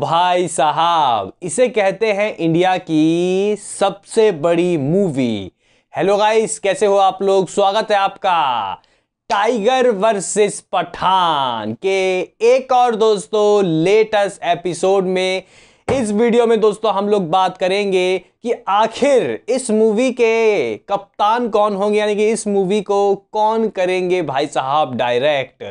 भाई साहब इसे कहते हैं इंडिया की सबसे बड़ी मूवी हेलो गाइस कैसे हो आप लोग स्वागत है आपका टाइगर वर्सेस पठान के एक और दोस्तों लेटेस्ट एपिसोड में इस वीडियो में दोस्तों हम लोग बात करेंगे कि आखिर इस मूवी के कप्तान कौन होंगे यानी कि इस मूवी को कौन करेंगे भाई साहब डायरेक्ट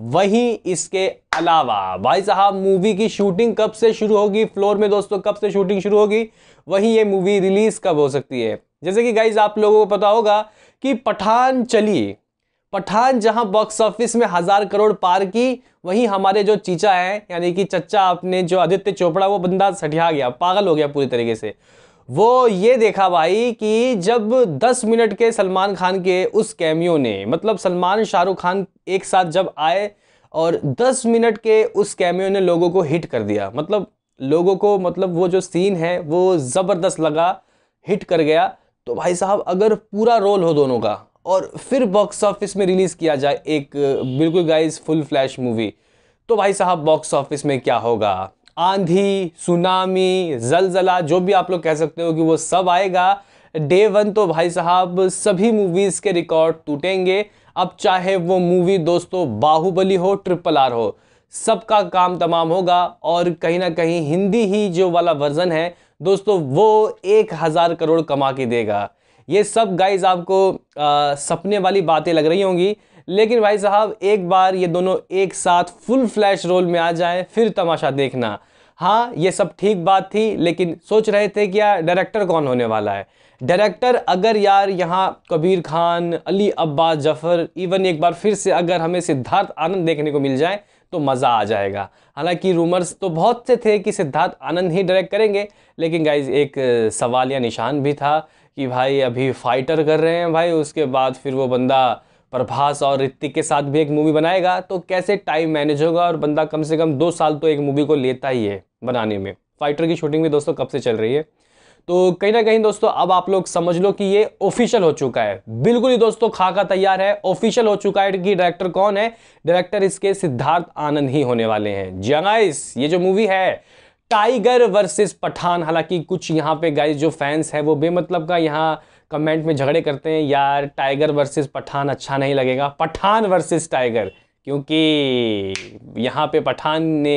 वहीं इसके अलावा भाई साहब मूवी की शूटिंग कब से शुरू होगी फ्लोर में दोस्तों कब से शूटिंग शुरू होगी वहीं ये मूवी रिलीज कब हो सकती है जैसे कि गाइज आप लोगों को पता होगा कि पठान चली पठान जहां बॉक्स ऑफिस में हजार करोड़ पार की वहीं हमारे जो चीचा है यानी कि चच्चा अपने जो आदित्य चोपड़ा वो बंदा सठिया गया पागल हो गया पूरी तरीके से वो ये देखा भाई कि जब 10 मिनट के सलमान खान के उस कैमियो ने मतलब सलमान शाहरुख खान एक साथ जब आए और 10 मिनट के उस कैमियो ने लोगों को हिट कर दिया मतलब लोगों को मतलब वो जो सीन है वो ज़बरदस्त लगा हिट कर गया तो भाई साहब अगर पूरा रोल हो दोनों का और फिर बॉक्स ऑफिस में रिलीज़ किया जाए एक बिल्कुल गाइज़ फुल फ्लैश मूवी तो भाई साहब बॉक्स ऑफिस में क्या होगा आंधी सुनामी जलजला जो भी आप लोग कह सकते हो कि वो सब आएगा डे वन तो भाई साहब सभी मूवीज़ के रिकॉर्ड टूटेंगे अब चाहे वो मूवी दोस्तों बाहुबली हो ट्रिपल आर हो सबका काम तमाम होगा और कहीं ना कहीं हिंदी ही जो वाला वर्जन है दोस्तों वो एक हज़ार करोड़ कमा के देगा ये सब गाइज आपको आ, सपने वाली बातें लग रही होंगी लेकिन भाई साहब एक बार ये दोनों एक साथ फुल फ्लैश रोल में आ जाएं फिर तमाशा देखना हाँ ये सब ठीक बात थी लेकिन सोच रहे थे कि यार डायरेक्टर कौन होने वाला है डायरेक्टर अगर यार यहाँ कबीर खान अली अब्बास जफर इवन एक बार फिर से अगर हमें सिद्धार्थ आनंद देखने को मिल जाए तो मज़ा आ जाएगा हालांकि रूमर्स तो बहुत से थे कि सिद्धार्थ आनंद ही डायरेक्ट करेंगे लेकिन गाइज एक सवाल या निशान भी था कि भाई अभी फाइटर कर रहे हैं भाई उसके बाद फिर वो बंदा प्रभास और ऋतिक के साथ भी एक मूवी बनाएगा तो कैसे टाइम मैनेज होगा और बंदा कम से कम दो साल तो एक मूवी को लेता ही है बनाने में फाइटर की शूटिंग भी दोस्तों कब से चल रही है तो कहीं ना कहीं दोस्तों अब आप लोग समझ लो कि ये ऑफिशियल हो चुका है बिल्कुल ही दोस्तों खाका तैयार है ऑफिशियल हो चुका है कि डायरेक्टर कौन है डायरेक्टर इसके सिद्धार्थ आनंद ही होने वाले हैं जंगाइस ये जो मूवी है टाइगर वर्सेस पठान हालांकि कुछ यहाँ पे गाइज जो फैंस हैं वो बेमतलब का यहाँ कमेंट में झगड़े करते हैं यार टाइगर वर्सेस पठान अच्छा नहीं लगेगा पठान वर्सेस टाइगर क्योंकि यहाँ पे पठान ने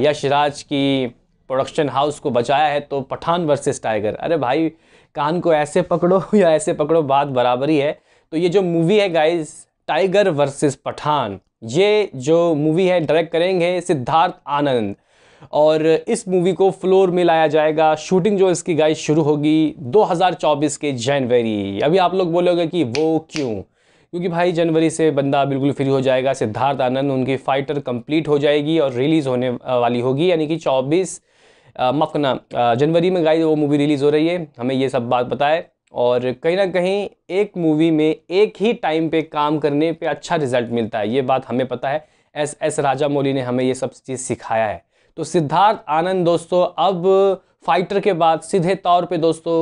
यशराज की प्रोडक्शन हाउस को बचाया है तो पठान वर्सेस टाइगर अरे भाई कान को ऐसे पकड़ो या ऐसे पकड़ो बात बराबर ही है तो ये जो मूवी है गाइज टाइगर वर्सेज़ पठान ये जो मूवी है डायरेक्ट करेंगे सिद्धार्थ आनंद और इस मूवी को फ्लोर में लाया जाएगा शूटिंग जो इसकी गाइस शुरू होगी 2024 के जनवरी अभी आप लोग बोलोगे कि वो क्यों क्योंकि भाई जनवरी से बंदा बिल्कुल फ्री हो जाएगा सिद्धार्थ आनंद उनकी फ़ाइटर कंप्लीट हो जाएगी और रिलीज़ होने वाली होगी यानी कि चौबीस मकना जनवरी में गाइस वो मूवी रिलीज़ हो रही है हमें ये सब बात बताए और कहीं ना कहीं एक मूवी में एक ही टाइम पे काम करने पे अच्छा रिजल्ट मिलता है ये बात हमें पता है एस एस राजा मौली ने हमें ये सब चीज़ सिखाया है तो सिद्धार्थ आनंद दोस्तों अब फाइटर के बाद सीधे तौर पे दोस्तों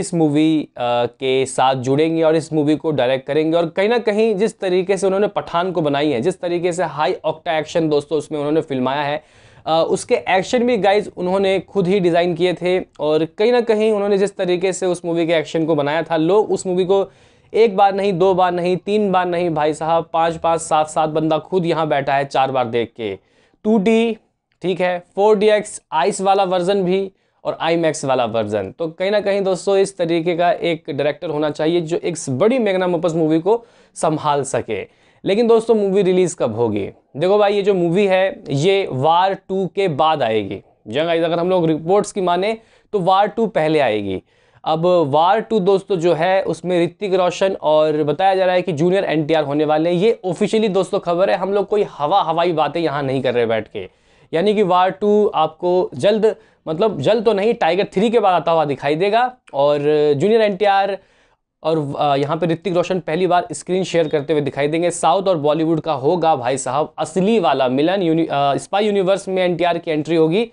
इस मूवी के साथ जुड़ेंगे और इस मूवी को डायरेक्ट करेंगे और कहीं ना कहीं जिस तरीके से उन्होंने पठान को बनाई है जिस तरीके से हाई ऑक्टा एक्शन दोस्तों उसमें उन्होंने फिल्माया है उसके एक्शन भी गाइज उन्होंने खुद ही डिज़ाइन किए थे और कहीं ना कहीं उन्होंने जिस तरीके से उस मूवी के एक्शन को बनाया था लोग उस मूवी को एक बार नहीं दो बार नहीं तीन बार नहीं भाई साहब पाँच पाँच सात सात बंदा खुद यहाँ बैठा है चार बार देख के टू डी ठीक है फोर डी एक्स आइस वाला वर्जन भी और आई मैक्स वाला वर्जन तो कहीं ना कहीं दोस्तों इस तरीके का एक डायरेक्टर होना चाहिए जो एक बड़ी मेगना मोपस मूवी को संभाल सके लेकिन दोस्तों मूवी रिलीज़ कब होगी देखो भाई ये जो मूवी है ये वार टू के बाद आएगी जंग अगर हम लोग रिपोर्ट्स की माने तो वार टू पहले आएगी अब वार टू दोस्तों जो है उसमें ऋतिक रोशन और बताया जा रहा है कि जूनियर एनटीआर होने वाले हैं ये ऑफिशियली दोस्तों खबर है हम लोग कोई हवा हवाई बातें यहाँ नहीं कर रहे बैठ के यानी कि वार टू आपको जल्द मतलब जल्द तो नहीं टाइगर थ्री के बाद आता हुआ दिखाई देगा और जूनियर एन और यहाँ पे ऋतिक रोशन पहली बार स्क्रीन शेयर करते हुए दिखाई देंगे साउथ और बॉलीवुड का होगा भाई साहब असली वाला मिलन यूनि, स्पाई यूनिवर्स में एन की एंट्री होगी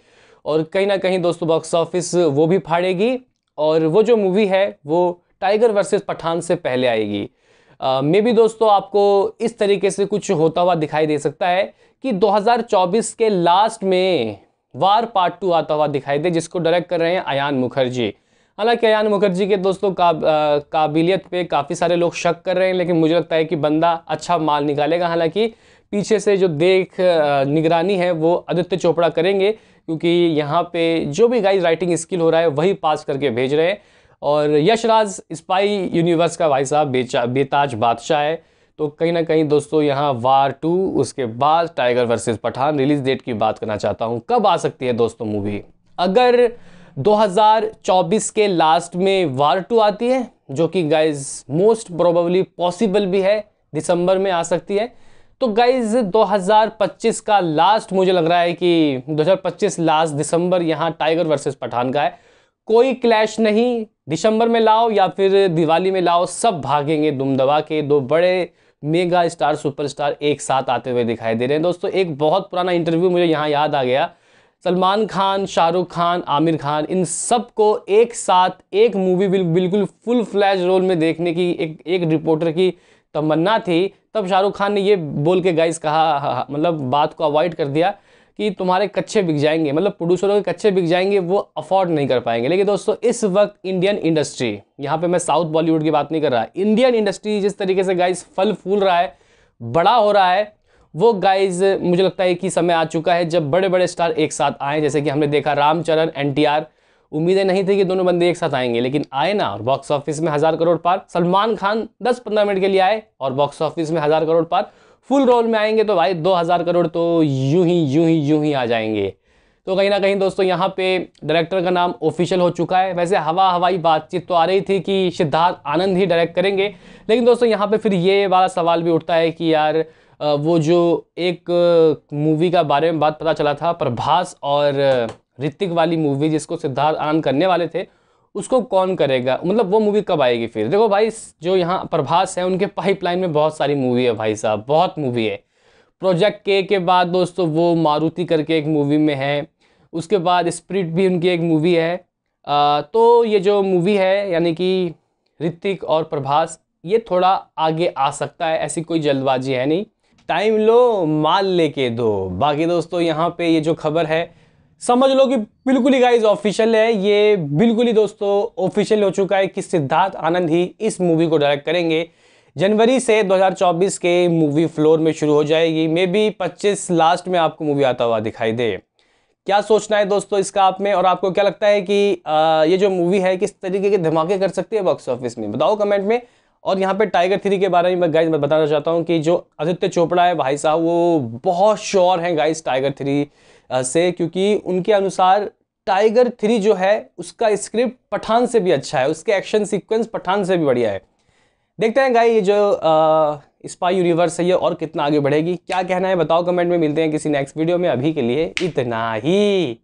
और कहीं ना कहीं दोस्तों बॉक्स ऑफिस वो भी फाड़ेगी और वो जो मूवी है वो टाइगर वर्सेस पठान से पहले आएगी मे भी दोस्तों आपको इस तरीके से कुछ होता हुआ दिखाई दे सकता है कि 2024 के लास्ट में वार पार्ट टू आता हुआ दिखाई दे जिसको डायरेक्ट कर रहे हैं अयान मुखर्जी हालांकि अयान मुखर्जी के दोस्तों का काबिलियत पे काफ़ी सारे लोग शक कर रहे हैं लेकिन मुझे लगता है कि बंदा अच्छा माल निकालेगा हालांकि पीछे से जो देख निगरानी है वो आदित्य चोपड़ा करेंगे क्योंकि यहाँ पे जो भी गाइज राइटिंग स्किल हो रहा है वही पास करके भेज रहे हैं और यशराज स्पाई यूनिवर्स का भाई साहब बेचा बेताज बादशाह है तो कहीं ना कहीं दोस्तों यहाँ वार टू उसके बाद Tiger versus Pathaan release date की बात करना चाहता हूँ कब आ सकती है दोस्तों मूवी अगर 2024 के लास्ट में वार टू आती है जो कि गाइज मोस्ट प्रोबेबली पॉसिबल भी है दिसंबर में आ सकती है तो गाइज 2025 का लास्ट मुझे लग रहा है कि 2025 लास्ट दिसंबर यहाँ टाइगर वर्सेस पठान का है कोई क्लैश नहीं दिसंबर में लाओ या फिर दिवाली में लाओ सब भागेंगे दुम दबा के दो बड़े मेगा स्टार सुपरस्टार एक साथ आते हुए दिखाई दे रहे हैं दोस्तों एक बहुत पुराना इंटरव्यू मुझे यहाँ याद आ गया सलमान खान शाहरुख खान आमिर खान इन सब को एक साथ एक मूवी बिल्कुल फुल फ्लैश रोल में देखने की एक एक रिपोर्टर की तमन्ना थी तब शाहरुख खान ने ये बोल के गाइस कहा हाँ, हाँ, हाँ, मतलब बात को अवॉइड कर दिया कि तुम्हारे कच्चे बिक जाएंगे मतलब प्रोड्यूसरों के कच्चे बिक जाएंगे वो अफोर्ड नहीं कर पाएंगे लेकिन दोस्तों इस वक्त इंडियन इंडस्ट्री यहाँ पे मैं साउथ बॉलीवुड की बात नहीं कर रहा इंडियन इंडस्ट्री जिस तरीके से गाइज फल फूल रहा है बड़ा हो रहा है वो गाइज मुझे लगता है कि समय आ चुका है जब बड़े बड़े स्टार एक साथ आए जैसे कि हमने देखा रामचरण एन उम्मीदें नहीं थी कि दोनों बंदे एक साथ आएंगे लेकिन आए ना और बॉक्स ऑफिस में हज़ार करोड़ पार सलमान खान 10-15 मिनट के लिए आए और बॉक्स ऑफिस में हज़ार करोड़ पार फुल रोल में आएंगे तो भाई 2000 करोड़ तो यूं ही यूं ही यूं ही आ जाएंगे तो कहीं ना कहीं दोस्तों यहाँ पे डायरेक्टर का नाम ऑफिशियल हो चुका है वैसे हवा हवाई बातचीत तो आ रही थी कि सिद्धार्थ आनंद ही डायरेक्ट करेंगे लेकिन दोस्तों यहाँ पे फिर ये वाला सवाल भी उठता है कि यार वो जो एक मूवी का बारे में बात पता चला था प्रभास और ऋतिक वाली मूवी जिसको सिद्धार्थ आनंद करने वाले थे उसको कौन करेगा मतलब वो मूवी कब आएगी फिर देखो भाई जो यहाँ प्रभास है उनके पाइपलाइन में बहुत सारी मूवी है भाई साहब बहुत मूवी है प्रोजेक्ट के के बाद दोस्तों वो मारुति करके एक मूवी में है उसके बाद स्प्रिट भी उनकी एक मूवी है आ, तो ये जो मूवी है यानी कि ऋतिक और प्रभास ये थोड़ा आगे आ सकता है ऐसी कोई जल्दबाजी है नहीं टाइम लो माल लेके दो बाकी दोस्तों यहाँ पे ये जो खबर है समझ लो कि बिल्कुल ही गाइज ऑफिशियल है ये बिल्कुल ही दोस्तों ऑफिशियल हो चुका है कि सिद्धार्थ आनंद ही इस मूवी को डायरेक्ट करेंगे जनवरी से 2024 के मूवी फ्लोर में शुरू हो जाएगी मे बी 25 लास्ट में आपको मूवी आता हुआ दिखाई दे क्या सोचना है दोस्तों इसका आप में और आपको क्या लगता है कि आ, ये जो मूवी है किस तरीके के धमाके कर सकती है बॉक्स ऑफिस में बताओ कमेंट में और यहाँ पे टाइगर थ्री के बारे में मैं गाइज मैं बताना चाहता हूँ कि जो आदित्य चोपड़ा है भाई साहब वो बहुत श्योर हैं गाइज टाइगर थ्री से क्योंकि उनके अनुसार टाइगर थ्री जो है उसका स्क्रिप्ट पठान से भी अच्छा है उसके एक्शन सीक्वेंस पठान से भी बढ़िया है देखते हैं गाई ये जो स्पाई यूनिवर्स है ये और कितना आगे बढ़ेगी क्या कहना है बताओ कमेंट में मिलते हैं किसी नेक्स्ट वीडियो में अभी के लिए इतना ही